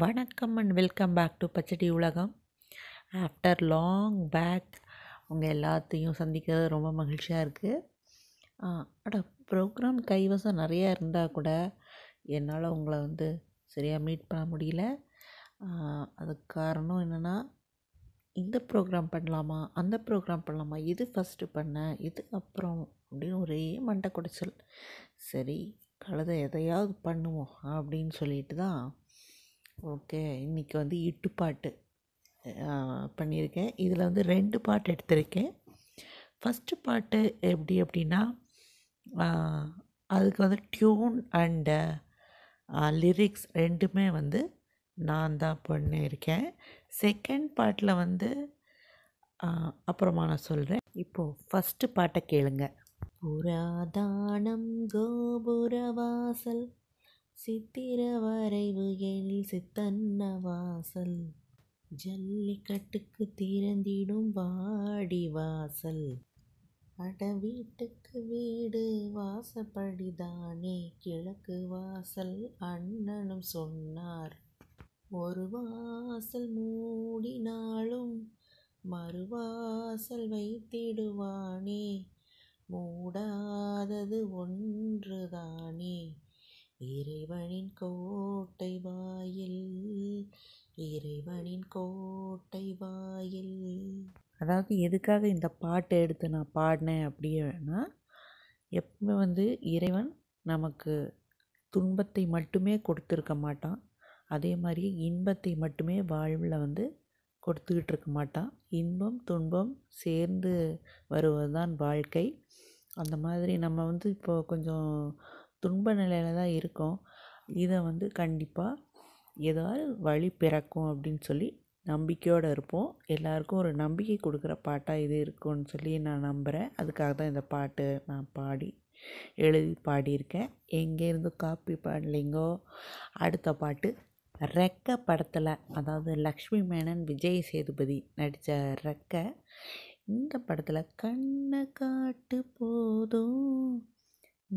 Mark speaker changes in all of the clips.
Speaker 1: வணக்கம் and welcome back to Pachadi Ulagam after long back உங்கள் எல்லாத்தையும் சந்திக்கிறது ரொம்ப மகிழ்ச்சியாக இருக்குது அட ப்ரோக்ராம் கைவசம் நிறையா இருந்தால் கூட என்னால் உங்களை வந்து சரியாக மீட் பண்ண முடியல அதுக்கு காரணம் என்னென்னா இந்த ப்ரோக்ராம் பண்ணலாமா அந்த ப்ரோக்ராம் பண்ணலாமா இது ஃபஸ்ட்டு பண்ண இது அப்புறம் அப்படின்னு ஒரே மண்டை குடைச்சல் சரி கழுதை எதையாவது பண்ணுவோம் அப்படின்னு சொல்லிட்டு தான் ஓகே இன்றைக்கி வந்து இட்டு பாட்டு பண்ணியிருக்கேன் இதில் வந்து ரெண்டு பாட்டு எடுத்திருக்கேன் ஃபஸ்ட்டு பாட்டு எப்படி அப்படின்னா அதுக்கு வந்து டியூன் அண்டு லிரிக்ஸ் ரெண்டுமே வந்து நான் தான் பண்ணியிருக்கேன் செகண்ட் பாட்டில் வந்து அப்புறமா நான் சொல்கிறேன் இப்போது ஃபஸ்ட்டு பாட்டை கேளுங்க புராதானம் கோபுர வாசல் சித்திர வரைவு எழில் சித்தன்ன வாசல் ஜல்லிக்கட்டுக்கு திறந்திடும் வாடி வாசல் அட வீட்டுக்கு வீடு வாசப்படிதானே கிழக்கு வாசல் அண்ணனும் சொன்னார் ஒரு வாசல் மூடினாலும் மறுவாசல் வைத்திடுவானே மூடாதது ஒன்றுதான் இறைவனின் கோட்டை வாயில் இறைவனின் கோட்டை வாயில் அதாவது எதுக்காக இந்த பாட்டு எடுத்து நான் பாடினேன் அப்படின்னா எப்பவுமே வந்து இறைவன் நமக்கு துன்பத்தை மட்டுமே கொடுத்துருக்க மாட்டான் அதே மாதிரி இன்பத்தை மட்டுமே வாழ்வில் வந்து கொடுத்துக்கிட்டு இருக்க மாட்டான் இன்பம் துன்பம் சேர்ந்து வருவது தான் வாழ்க்கை அந்த மாதிரி நம்ம வந்து இப்போ கொஞ்சம் துன்ப நிலையில் தான் இருக்கோம் இதை வந்து கண்டிப்பாக ஏதாவது வழி பிறக்கும் அப்படின்னு சொல்லி நம்பிக்கையோடு இருப்போம் எல்லாருக்கும் ஒரு நம்பிக்கை கொடுக்குற பாட்டாக இது இருக்கும்னு சொல்லி நான் நம்புகிறேன் அதுக்காக தான் இந்த பாட்டு நான் பாடி எழுதி பாடியிருக்கேன் எங்கேருந்து காப்பி பாடலைங்கோ அடுத்த பாட்டு ரெக்க படத்தில் அதாவது லக்ஷ்மி மேனன் விஜய் சேதுபதி நடித்த ரெக்க இந்த படத்தில் கண்ணை காட்டு போதும்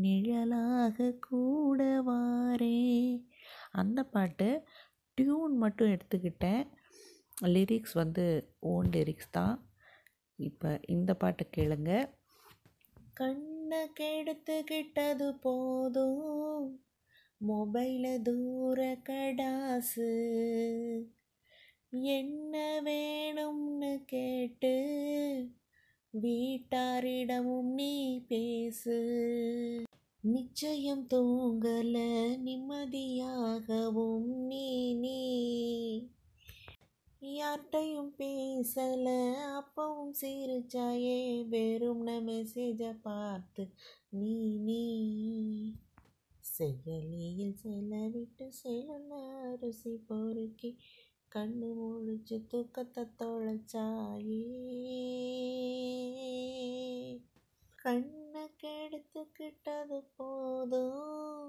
Speaker 1: நிழலாக கூட வாரே அந்த பாட்டு டியூன் மட்டும் எடுத்துக்கிட்டேன் லிரிக்ஸ் வந்து ஓன் லிரிக்ஸ் தான் இப்போ இந்த பாட்டு கேளுங்க கண்ணை கெடுத்துக்கிட்டது போதும் மொபைல தூர கடாசு என்ன வேணும்னு கேட்டு வீட்டாரிடமும் நீ பேசு நிச்சயம் தூங்கல நிம்மதியாகவும் நீ நீ யார்கிட்டையும் பேசல அப்பவும் சீருச்சாயே வெறும் மெசேஜை பார்த்து நீ நீ செயலியில் செலவிட்டு செலல அரிசி பொறுக்கி கண்ணு முழிச்சு தூக்கத்தை தொலைச்சாயே கண்ணை கெடுத்துக்கிட்டது போதும்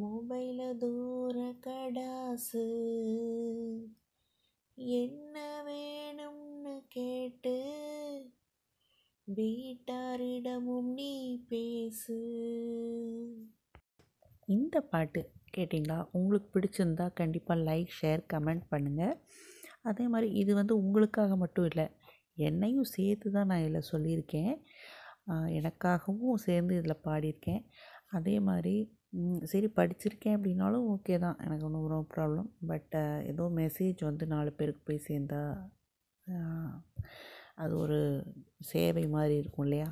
Speaker 1: மொபைல தூர கடாசு என்ன வேணும்னு கேட்டு வீட்டாரிடமும் நீ பேசு இந்த பாட்டு கேட்டிங்களா உங்களுக்கு பிடிச்சிருந்தா கண்டிப்பாக லைக் ஷேர் கமெண்ட் பண்ணுங்கள் அதே மாதிரி இது வந்து உங்களுக்காக மட்டும் இல்லை என்னையும் சேர்த்து தான் நான் இதில் சொல்லியிருக்கேன் எனக்காகவும் சேர்ந்து இதில் பாடியிருக்கேன் அதே மாதிரி சரி படிச்சிருக்கேன் அப்படின்னாலும் ஓகே தான் எனக்கு ஒன்றும் நோ ப்ராப்ளம் பட் ஏதோ மெசேஜ் வந்து நாலு பேருக்கு போய் சேர்ந்தா அது ஒரு சேவை மாதிரி இருக்கும் இல்லையா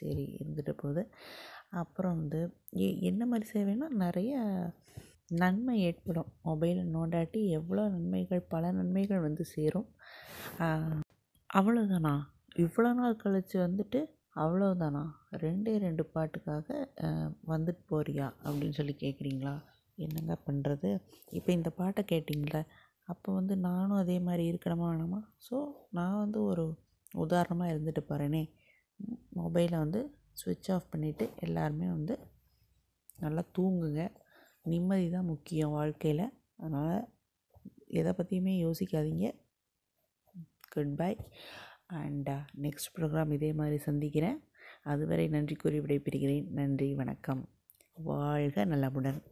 Speaker 1: சரி இருந்துட்டு போகுது அப்புறம் வந்து எ என்ன மாதிரி சேவைன்னா நிறைய நன்மை ஏற்படும் மொபைலை நோண்டாட்டி எவ்வளோ நன்மைகள் பல நன்மைகள் வந்து சேரும் அவ்வளோதானா இவ்வளோ நாள் கழித்து வந்துட்டு அவ்வளோதானா ரெண்டே ரெண்டு பாட்டுக்காக வந்துட்டு போறியா அப்படின்னு சொல்லி கேட்குறீங்களா என்னங்க பண்ணுறது இப்போ இந்த பாட்டை கேட்டிங்களே அப்போ வந்து நானும் அதே மாதிரி இருக்கணுமா வேணாமா ஸோ நான் வந்து ஒரு உதாரணமாக இருந்துட்டு போகிறேனே மொபைலை வந்து சுவிட்ச் ஆஃப் பண்ணிவிட்டு எல்லாருமே வந்து நல்லா தூங்குங்க நிம்மதி தான் முக்கியம் வாழ்க்கையில் அதனால் எதை பற்றியுமே யோசிக்காதீங்க good bye and next program இதே மாதிரி சந்திக்கிறேன் அதுவரை நன்றி கூறி விடைபெறுகிறேன் நன்றி வணக்கம் வாழ்க நலமுடன்